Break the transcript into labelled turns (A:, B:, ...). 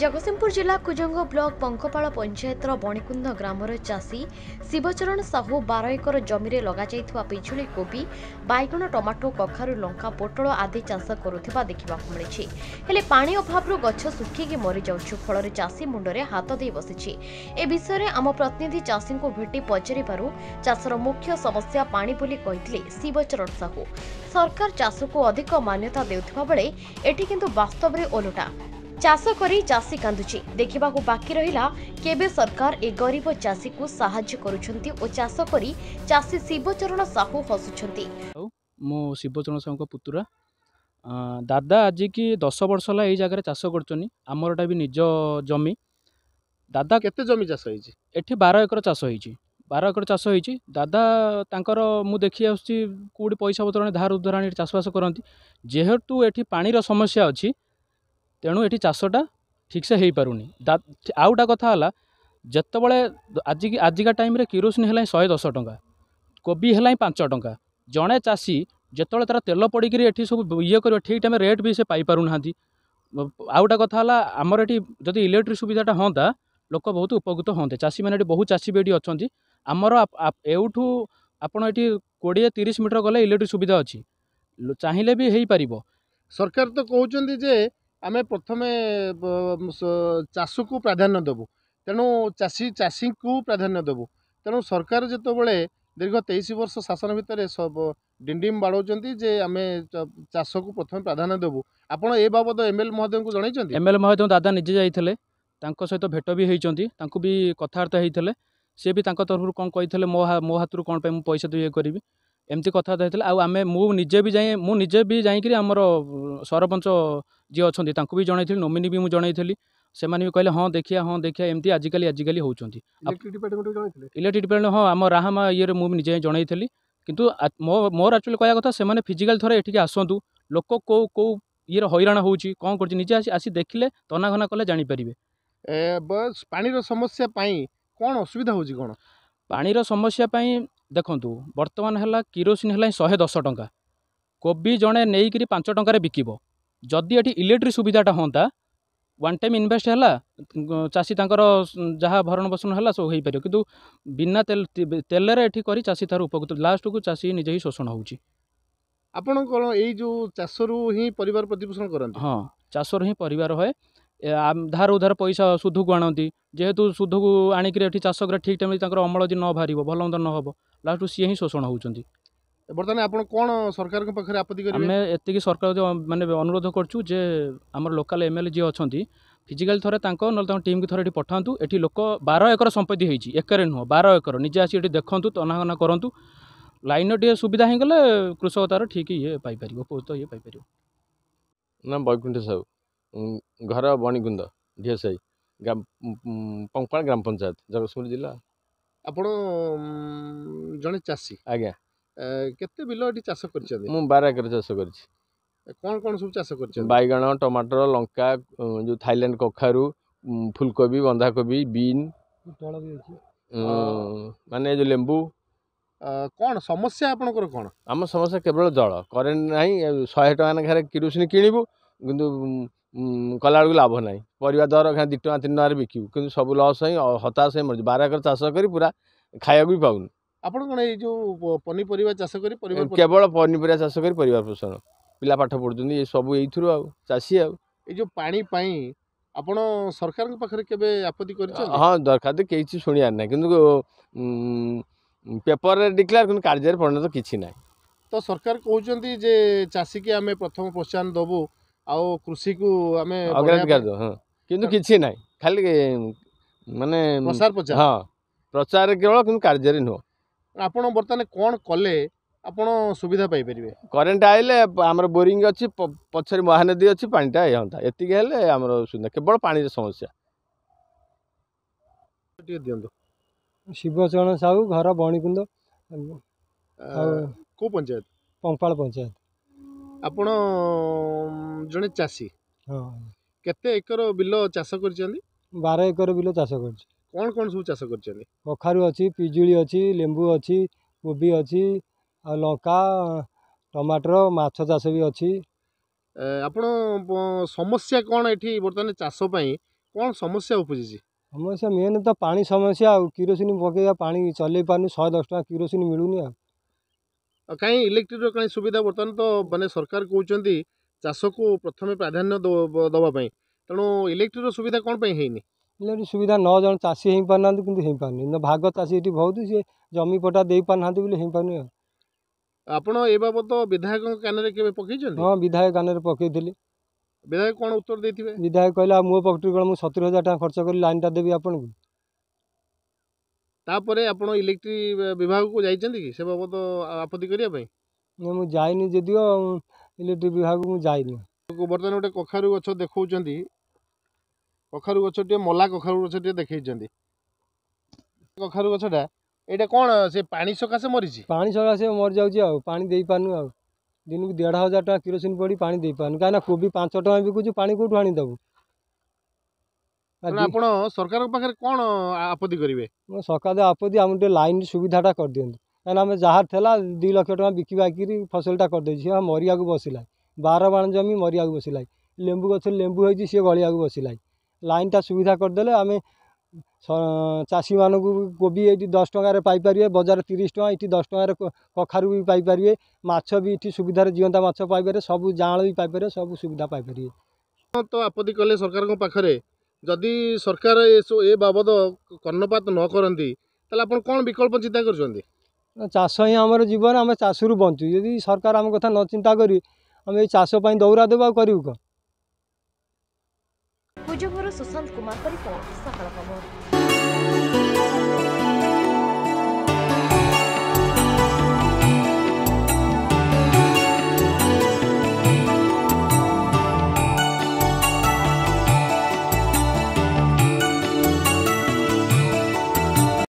A: ଜଗତସିଂହପୁର ଜିଲ୍ଲା କୁଜଙ୍ଗ ବ୍ଲକ ପଙ୍ଖପାଳ ପଞ୍ଚାୟତର ବଣିକୁନ୍ଦ ଗ୍ରାମର ଚାଷୀ ଶିବଚରଣ ସାହୁ ବାର ଏକର ଜମିରେ ଲଗାଯାଇଥିବା ପିଜୁଳି କୋବି ବାଇଗଣ ଟମାଟୋ କଖାରୁ ଲଙ୍କା ପୋଟଳ ଆଦି ଚାଷ କରୁଥିବା ଦେଖିବାକୁ ମିଳିଛି ହେଲେ ପାଣି ଅଭାବରୁ ଗଛ ଶୁଖିକି ମରିଯାଉଛି ଫଳରେ ଚାଷୀ ମୁଣ୍ଡରେ ହାତ ଦେଇ ବସିଛି ଏ ବିଷୟରେ ଆମ ପ୍ରତିନିଧି ଚାଷୀଙ୍କୁ ଭେଟି ପଚାରିବାରୁ ଚାଷର ମୁଖ୍ୟ ସମସ୍ୟା ପାଣି ବୋଲି କହିଥିଲେ ଶିବଚରଣ ସାହୁ ସରକାର ଚାଷକୁ ଅଧିକ ମାନ୍ୟତା ଦେଉଥିବା ବେଳେ ଏଠି କିନ୍ତୁ ବାସ୍ତବରେ ଓଲଟା ଚାଷ କରି ଚାଷୀ କାନ୍ଦୁଛି ଦେଖିବାକୁ ବାକି ରହିଲା କେବେ ସରକାର ଏ ଗରିବ ଚାଷୀକୁ ସାହାଯ୍ୟ କରୁଛନ୍ତି ଓ ଚାଷ କରି ଚାଷୀ ଶିବଚରଣ ସାହୁ ହସୁଛନ୍ତି ମୁଁ ଶିବଚରଣ ସାହୁଙ୍କ ପୁତୁରା ଦାଦା ଆଜିକି ଦଶ ବର୍ଷ ହେଲା ଏଇ ଜାଗାରେ ଚାଷ କରୁଛନ୍ତି ଆମରଟା ବି ନିଜ ଜମି ଦାଦା କେତେ ଜମି ଚାଷ ହେଇଛି ଏଠି ବାର ଏକର ଚାଷ ହେଇଛି ବାର ଏକର ଚାଷ ହେଇଛି ଦାଦା ତାଙ୍କର ମୁଁ ଦେଖି ଆସୁଛି କେଉଁଠି ପଇସା ପତ୍ର ଧାର ଉଦ୍ଧାର ଆଣି ଚାଷବାସ କରନ୍ତି ଯେହେତୁ ଏଠି ପାଣିର ସମସ୍ୟା ଅଛି ତେଣୁ ଏଠି ଚାଷଟା ଠିକ୍ସେ ହେଇପାରୁନି ଆଉ ଗୋଟେ କଥା ହେଲା ଯେତେବେଳେ ଆଜି ଆଜିକା ଟାଇମ୍ରେ କିରୋସିନ ହେଲାଣି ଶହେ ଦଶ ଟଙ୍କା କୋବି ହେଲାଣି ପାଞ୍ଚ ଟଙ୍କା ଜଣେ ଚାଷୀ ଯେତେବେଳେ ତା'ର ତେଲ ପଡ଼ିକିରି ଏଠି ସବୁ ଇଏ କରିବ ଠିକ୍ ଟାଇମ୍ରେ ରେଟ୍ ବି ସେ ପାଇପାରୁନାହାନ୍ତି ଆଉ ଗୋଟେ କଥା ହେଲା ଆମର ଏଠି ଯଦି ଇଲେକ୍ଟ୍ରି ସୁବିଧାଟା ହୁଅନ୍ତା ଲୋକ ବହୁତ ଉପକୃତ ହୁଅନ୍ତେ ଚାଷୀମାନେ ଏଠି ବହୁ ଚାଷୀ ବି ଏଠି ଅଛନ୍ତି ଆମର ଏଉଠୁ ଆପଣ ଏଠି କୋଡ଼ିଏ ତିରିଶ ମିଟର ଗଲେ ଇଲେକ୍ଟ୍ରି ସୁବିଧା ଅଛି ଚାହିଁଲେ ବି ହେଇପାରିବ
B: ସରକାର ତ କହୁଛନ୍ତି ଯେ ଆମେ ପ୍ରଥମେ ଚାଷକୁ ପ୍ରାଧାନ୍ୟ ଦେବୁ ତେଣୁ ଚାଷୀ ଚାଷୀଙ୍କୁ ପ୍ରାଧାନ୍ୟ ଦେବୁ ତେଣୁ ସରକାର ଯେତେବେଳେ ଦୀର୍ଘ ତେଇଶ ବର୍ଷ ଶାସନ ଭିତରେ ଡିଣ୍ଡିମ ବାଡ଼ଉଛନ୍ତି ଯେ ଆମେ ଚାଷକୁ ପ୍ରଥମେ ପ୍ରାଧାନ୍ୟ ଦେବୁ ଆପଣ ଏ ବାବଦ ଏମ୍ ଏଲ୍ ମହୋଦୟଙ୍କୁ ଜଣାଇଛନ୍ତି ଏମ୍ ଏଲ୍
A: ମହୋଦୟ ଦାଦା ନିଜେ ଯାଇଥିଲେ ତାଙ୍କ ସହିତ ଭେଟ ବି ହୋଇଛନ୍ତି ତାଙ୍କୁ ବି କଥାବାର୍ତ୍ତା ହୋଇଥିଲେ ସେ ବି ତାଙ୍କ ତରଫରୁ କ'ଣ କହିଥିଲେ ମୋ ମୋ ହାତରୁ କ'ଣ ପାଇଁ ମୁଁ ପଇସା ଦୁଇ କରିବି ଏମିତି କଥାବାର୍ତ୍ତା ହେଇଥିଲା ଆଉ ଆମେ ମୁଁ ନିଜେ ବି ଯାଇ ମୁଁ ନିଜେ ବି ଯାଇକରି ଆମର ସରପଞ୍ଚ ଯିଏ ଅଛନ୍ତି ତାଙ୍କୁ ବି ଜଣାଇଥିଲି ନୋମିନି ବି ମୁଁ ଜଣାଇଥିଲି ସେମାନେ ବି କହିଲେ ହଁ ଦେଖିଆ ହଁ ଦେଖିଆ ଏମିତି ଆଜିକାଲି ଆଜିକାଲି ହେଉଛନ୍ତି ଇଲେକ୍ଟ୍ରିକ୍ ଡିପାର୍ଟମେଣ୍ଟ ହଁ ଆମ ରାହାମା ଇଏରେ ମୁଁ ବି ନିଜେ ହିଁ ଜଣାଇଥିଲି କିନ୍ତୁ ମୋ ମୋର ଆକ୍ଚୁଆଲି କହିବା କଥା ସେମାନେ ଫିଜିକାଲ୍ ଥରେ ଏଠିକି ଆସନ୍ତୁ ଲୋକ କେଉଁ କେଉଁ ଇଏରେ ହଇରାଣ ହେଉଛି କ'ଣ କରୁଛି ନିଜେ ଆସି ଆସି ଦେଖିଲେ ତନାଘନା କଲେ ଜାଣିପାରିବେ ବସ୍ ପାଣିର ସମସ୍ୟା ପାଇଁ କ'ଣ ଅସୁବିଧା ହେଉଛି କ'ଣ ପାଣିର ସମସ୍ୟା ପାଇଁ ଦେଖନ୍ତୁ ବର୍ତ୍ତମାନ ହେଲା କିରୋସିନ ହେଲା ଶହେ ଦଶ ଟଙ୍କା କୋବି ଜଣେ ନେଇକିରି ପାଞ୍ଚ ଟଙ୍କାରେ ବିକିବ ଯଦି ଏଠି ଇଲେକ୍ଟ୍ରି ସୁବିଧାଟା ହୁଅନ୍ତା ୱାନ୍ ଟାଇମ୍ ଇନଭେଷ୍ଟ ହେଲା ଚାଷୀ ତାଙ୍କର ଯାହା ଭରଣ ପୋଷଣ ହେଲା ସବୁ ହେଇପାରିବ କିନ୍ତୁ ବିନା ତେଲରେ ଏଠି କରି ଚାଷୀ ତାର ଉପକୃତ ଲାଷ୍ଟକୁ ଚାଷୀ ନିଜେ ହିଁ ଶୋଷଣ ହେଉଛି
B: ଆପଣ କ'ଣ ଏଇ ଯେଉଁ ଚାଷରୁ ହିଁ ପରିବାର ପ୍ରତିପୋଷଣ କରନ୍ତି
A: ହଁ ଚାଷରୁ ହିଁ ପରିବାର ହୁଏ धार उधार पैसा सुधु जेहेतु सुधु आणिक एस गरेर ठीक टाइम अमलि न नहे लास्ट सिए हिँड शोषण हुन्छ
B: बर्ती सरकार
A: मैले अनुरोध गर्छु अब लोल एमएलए जि अलि फिजिकल थोर नर पठाइ एटि लोक बार एकर संपत्ति हुन्छ एकरे नुह बार एकर निजे आसि एक्खा तनाहना गरु लाइग्ले कृषक तार ठिक इएर पो इपार
C: बैकुण साहु ଘର Banikunda D S I Pankal ଗ୍ରାମ ପଞ୍ଚାୟତ ଜଗତସିଂହପୁର ଜିଲ୍ଲା
A: ଆପଣ
B: ଜଣେ ଚାଷୀ ଆଜ୍ଞା କେତେ ବିଲ ଏଠି ଚାଷ କରିଛନ୍ତି ମୁଁ
C: ବାର ଏକର ଚାଷ କରିଛି
B: କ'ଣ କ'ଣ ସବୁ ଚାଷ କରିଛନ୍ତି
C: ବାଇଗଣ ଟମାଟର ଲଙ୍କା ଯେଉଁ ଥାଇଲାଣ୍ଡ କଖାରୁ ଫୁଲକୋବି ବନ୍ଧାକୋବି ବିନ୍ ମାନେ ଯେଉଁ ଲେମ୍ବୁ
B: କ'ଣ ସମସ୍ୟା ଆପଣଙ୍କର କ'ଣ
C: ଆମ ସମସ୍ୟା କେବଳ ଜଳ କରେଣ୍ଟ ନାହିଁ ଶହେ ଟଙ୍କା ନେଖାରେ କିରୋସିନି କିଣିବୁ କିନ୍ତୁ କଲାବେଳକୁ ଲାଭ ନାହିଁ ପରିବା ଦର ଖାଲି ଦୁଇ ଟଙ୍କା ତିନି ଟଙ୍କାରେ ବିକିବୁ କିନ୍ତୁ ସବୁ ଲସ୍ ହେଇ ହତାଶ ହେଇ ମରୁଛୁ ବାର ଏକର ଚାଷ କରି ପୁରା ଖାଇବାକୁ ବି ପାଉନୁ
B: ଆପଣ କ'ଣ ଏଇ ଯେଉଁ ପନିପରିବା ଚାଷ କରି ପରିବା
C: କେବଳ ପନିପରିବା ଚାଷ କରି ପରିବାର ପୋଷଣ ପିଲା ପାଠ ପଢ଼ୁଛନ୍ତି ଏ ସବୁ ଏଇଥିରୁ ଆଉ ଚାଷୀ ଆଉ
B: ଏଇ ଯେଉଁ ପାଣି ପାଇଁ ଆପଣ ସରକାରଙ୍କ ପାଖରେ କେବେ ଆପତ୍ତି କରିଛନ୍ତି ହଁ
C: ଦରଖାସ୍ତ କିଛି ଶୁଣିବାର ନାହିଁ କିନ୍ତୁ ପେପରରେ ଡିକ୍ଲେୟାର କିନ୍ତୁ କାର୍ଯ୍ୟରେ ପରିଣତ କିଛି ନାହିଁ
B: ତ ସରକାର କହୁଛନ୍ତି ଯେ ଚାଷୀକି ଆମେ ପ୍ରଥମ ପ୍ରୋତ୍ସାହନ ଦେବୁ ଆଉ କୃଷିକୁ ଆମେ ଅଗ୍ରାଧି କରିଦେଉ
C: ହଁ କିନ୍ତୁ କିଛି ନାହିଁ ଖାଲି ମାନେ ପ୍ରସାର ପ୍ରଚାର ହଁ ପ୍ରଚାର କେବଳ କିନ୍ତୁ କାର୍ଯ୍ୟରେ ନୁହଁ
B: ଆପଣ ବର୍ତ୍ତମାନ କ'ଣ କଲେ ଆପଣ ସୁବିଧା ପାଇପାରିବେ କରେଣ୍ଟ ଆଇଲେ
C: ଆମର ବୋରିଂ ଅଛି ପଛରେ ମହାନଦୀ ଅଛି ପାଣିଟା ହୁଅନ୍ତା ଏତିକି ହେଲେ ଆମର ସୁବିଧା କେବଳ ପାଣିର ସମସ୍ୟା
D: ଟିକେ ଦିଅନ୍ତୁ ଶିବଚରଣ ସାହୁ ଘର ବଣିକୁନ୍ଦ କେଉଁ ପଞ୍ଚାୟତ ପମ୍ପାଳ ପଞ୍ଚାୟତ
B: ଆପଣ ଜଣେ ଚାଷୀ ହଁ କେତେ ଏକର ବିଲ ଚାଷ କରିଛନ୍ତି
D: ବାର ଏକର ବିଲ ଚାଷ କରିଛି
B: କ'ଣ କ'ଣ ସବୁ ଚାଷ କରିଛନ୍ତି
D: କଖାରୁ ଅଛି ପିଜୁଳି ଅଛି ଲେମ୍ବୁ ଅଛି କୋବି ଅଛି ଆଉ ଲଙ୍କା ଟମାଟର ମାଛ ଚାଷ ବି ଅଛି
B: ଆପଣ ସମସ୍ୟା କ'ଣ ଏଠି ବର୍ତ୍ତମାନ ଚାଷ ପାଇଁ
D: କ'ଣ ସମସ୍ୟା ଉପୁଜିଛି ସମସ୍ୟା ମେନ୍ ତ ପାଣି ସମସ୍ୟା ଆଉ କିରୋସିନି ପକେଇବା ପାଣି ଚଲେଇ ପାରୁନି ଶହେ ଦଶ ଟଙ୍କା କିରୋସିନି ମିଳୁନି ଆଉ
B: କାହିଁ ଇଲେକ୍ଟ୍ରିର କାହିଁ ସୁବିଧା ବର୍ତ୍ତମାନ ତ ମାନେ ସରକାର କହୁଛନ୍ତି ଚାଷକୁ ପ୍ରଥମେ ପ୍ରାଧାନ୍ୟ ଦେବା ପାଇଁ ତେଣୁ ଇଲେକ୍ଟ୍ରିର ସୁବିଧା କ'ଣ ପାଇଁ ହେଇନି
D: ଇଲେକ୍ଟ୍ରି ସୁବିଧା ନଅ ଜଣ ଚାଷୀ ହେଇପାରୁନାହାନ୍ତି କିନ୍ତୁ ହେଇପାରୁନି ଭାଗ ଚାଷୀ ଏଠି ବହୁତ ସିଏ ଜମି ପଟା ଦେଇପାରୁନାହାନ୍ତି ବୋଲି ହେଇପାରୁନି ଆଉ
B: ଆପଣ ଏ ବାବଦ ବିଧାୟକଙ୍କ କାନରେ କେବେ ପକାଇଛନ୍ତି
D: ହଁ ବିଧାୟକ କାନରେ ପକାଇଥିଲି
B: ବିଧାୟକ କ'ଣ ଉତ୍ତର ଦେଇଥିବେ
D: ବିଧାୟକ କହିଲେ ଆଉ ମୋ ପକ୍ଷରୁ କ'ଣ ମୁଁ ସତୁରି ହଜାର ଟଙ୍କା ଖର୍ଚ୍ଚ କରି ଲାଇନ୍ଟା ଦେବି ଆପଣଙ୍କୁ
B: ତାପରେ ଆପଣ ଇଲେକ୍ଟ୍ରି ବିଭାଗକୁ ଯାଇଛନ୍ତି କି ସେ ବାବଦ ଆପତ୍ତି କରିବା ପାଇଁ
D: ନା ମୁଁ ଯାଇନି ଯଦିଓ ଇଲେକ୍ଟ୍ରି ବିଭାଗକୁ ମୁଁ ଯାଇନି
B: ବର୍ତ୍ତମାନ ଗୋଟେ କଖାରୁ ଗଛ ଦେଖାଉଛନ୍ତି କଖାରୁ ଗଛଟିଏ ମଲା କଖାରୁ ଗଛଟିଏ ଦେଖେଇଛନ୍ତି କଖାରୁ ଗଛଟା
D: ଏଇଟା କ'ଣ ସେ ପାଣି ସକାଶେ ମରିଛି ପାଣି ସକାଶେ ମରିଯାଉଛି ଆଉ ପାଣି ଦେଇପାରୁନୁ ଆଉ ଦିନକୁ ଦେଢ଼ ହଜାର ଟଙ୍କା କିରୋସିନ ପଡ଼ି ପାଣି ଦେଇପାରୁନୁ କାହିଁକିନା କୋବି ପାଞ୍ଚ ଟଙ୍କା ବିକୁଛୁ ପାଣି କେଉଁଠୁ ଆଣିଦେବୁ ଆପଣ ସରକାରଙ୍କ ପାଖରେ କ'ଣ ଆପତ୍ତି କରିବେ ସରକାର ଆପତ୍ତି ଆମର ଟିକେ ଲାଇନ୍ ସୁବିଧାଟା କରିଦିଅନ୍ତୁ କାହିଁକିନା ଆମେ ଯାହା ଥିଲା ଦୁଇ ଲକ୍ଷ ଟଙ୍କା ବିକି ବାକିରି ଫସଲଟା କରିଦେଇଛି ସିଏ ମରିବାକୁ ବସିଲାଣି ବାର ବାଣ ଜମି ମରିବାକୁ ବସିଲାଣି ଲେମ୍ବୁ ଗଛ ଲେମ୍ବୁ ହେଇଛି ସିଏ ଗଳିବାକୁ ବସିଲାଣି ଲାଇନ୍ଟା ସୁବିଧା କରିଦେଲେ ଆମେ ଚାଷୀମାନଙ୍କୁ କୋବି ଏଇଠି ଦଶ ଟଙ୍କାରେ ପାଇପାରିବେ ବଜାର ତିରିଶ ଟଙ୍କା ଏଇଠି ଦଶ ଟଙ୍କାରେ କଖାରୁ ବି ପାଇପାରିବେ ମାଛ ବି ଏଠି ସୁବିଧାରେ ଜିଅନ୍ତା ମାଛ ପାଇପାରିବେ ସବୁ ଜାଆଁଳ ବି ପାଇପାରିବେ ସବୁ ସୁବିଧା ପାଇପାରିବେ
B: ତ ଆପତ୍ତି କଲେ ସରକାରଙ୍କ ପାଖରେ ଯଦି ସରକାର ଏସବୁ ଏ ବାବଦ କର୍ଣ୍ଣପାତ ନ କରନ୍ତି ତାହେଲେ ଆପଣ କ'ଣ ବିକଳ୍ପ ଚିନ୍ତା କରୁଛନ୍ତି
D: ଚାଷ ହିଁ ଆମର ଜୀବନ ଆମେ ଚାଷରୁ ବଞ୍ଚୁ ଯଦି ସରକାର ଆମ କଥା ନ ଚିନ୍ତା କରି ଆମେ ଏଇ ଚାଷ ପାଇଁ ଦୌରା ଦେବା ଆଉ କରିବୁ କ'ଣ
A: ସୁଶାନ୍ତ କୁମାରଙ୍କ